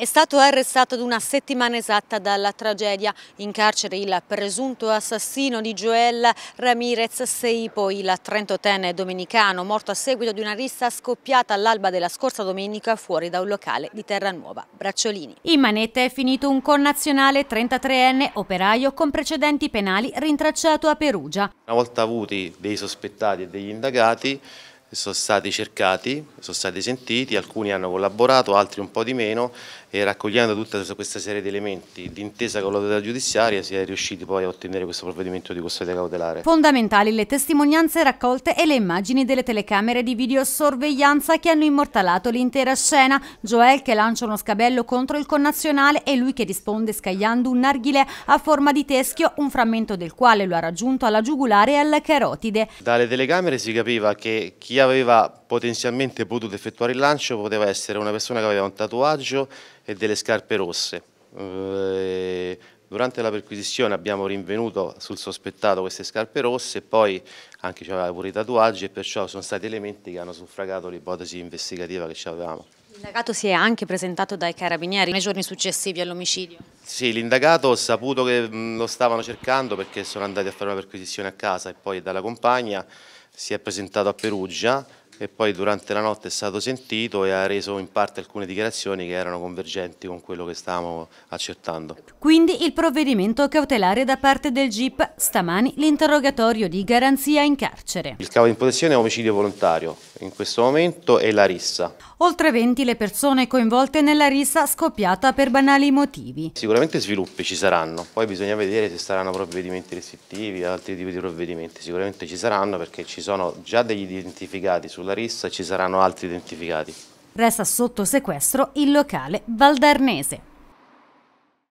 È stato arrestato ad una settimana esatta dalla tragedia. In carcere il presunto assassino di Joel Ramirez Seipo, il 38enne domenicano, morto a seguito di una rissa scoppiata all'alba della scorsa domenica fuori da un locale di Terranuova, Bracciolini. In manette è finito un connazionale 33enne operaio con precedenti penali rintracciato a Perugia. Una volta avuti dei sospettati e degli indagati, sono stati cercati, sono stati sentiti, alcuni hanno collaborato, altri un po' di meno e raccogliendo tutta questa serie di elementi d'intesa con l'autorità giudiziaria si è riusciti poi a ottenere questo provvedimento di custodia cautelare. Fondamentali le testimonianze raccolte e le immagini delle telecamere di videosorveglianza che hanno immortalato l'intera scena. Joel che lancia uno scabello contro il connazionale e lui che risponde scagliando un narghile a forma di teschio, un frammento del quale lo ha raggiunto alla giugulare e alla carotide. Dalle telecamere si capiva che chi aveva potenzialmente potuto effettuare il lancio poteva essere una persona che aveva un tatuaggio e delle scarpe rosse. Eh, durante la perquisizione abbiamo rinvenuto sul sospettato queste scarpe rosse e poi anche ci aveva pure i tatuaggi e perciò sono stati elementi che hanno suffragato l'ipotesi investigativa che ci avevamo. L'indagato si è anche presentato dai carabinieri nei giorni successivi all'omicidio? Sì, l'indagato ho saputo che lo stavano cercando perché sono andati a fare una perquisizione a casa e poi dalla compagna si è presentato a Perugia e poi durante la notte è stato sentito e ha reso in parte alcune dichiarazioni che erano convergenti con quello che stavamo accettando. Quindi il provvedimento cautelare da parte del GIP, stamani l'interrogatorio di garanzia in carcere. Il cavo di protezione è omicidio volontario, in questo momento è la rissa. Oltre 20 le persone coinvolte nella rissa scoppiata per banali motivi. Sicuramente sviluppi ci saranno, poi bisogna vedere se saranno provvedimenti restrittivi, altri tipi di provvedimenti, sicuramente ci saranno perché ci sono già degli identificati sulla la ci saranno altri identificati. Resta sotto sequestro il locale valdarnese.